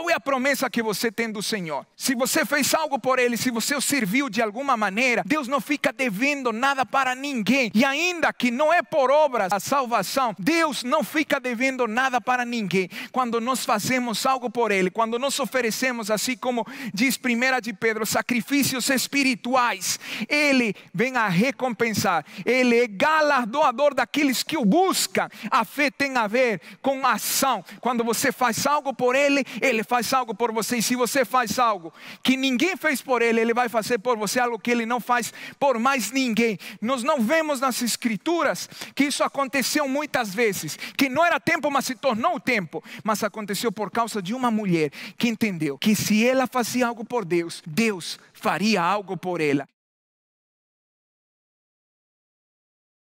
Qual é a promessa que você tem do Senhor? Se você fez algo por Ele, se você o serviu de alguma maneira, Deus não fica devendo nada para ninguém. E ainda que não é por obras a salvação, Deus não fica devendo nada para ninguém. Quando nós fazemos algo por Ele, quando nós oferecemos, assim como diz 1 de Pedro, sacrifícios espirituais, Ele vem a recompensar. Ele é galardoador daqueles que o buscam. A fé tem a ver com ação. Quando você faz algo por Ele, Ele faz algo por você, e se você faz algo que ninguém fez por ele, ele vai fazer por você algo que ele não faz por mais ninguém. Nós não vemos nas Escrituras que isso aconteceu muitas vezes, que não era tempo, mas se tornou o tempo, mas aconteceu por causa de uma mulher que entendeu que se ela fazia algo por Deus, Deus faria algo por ela.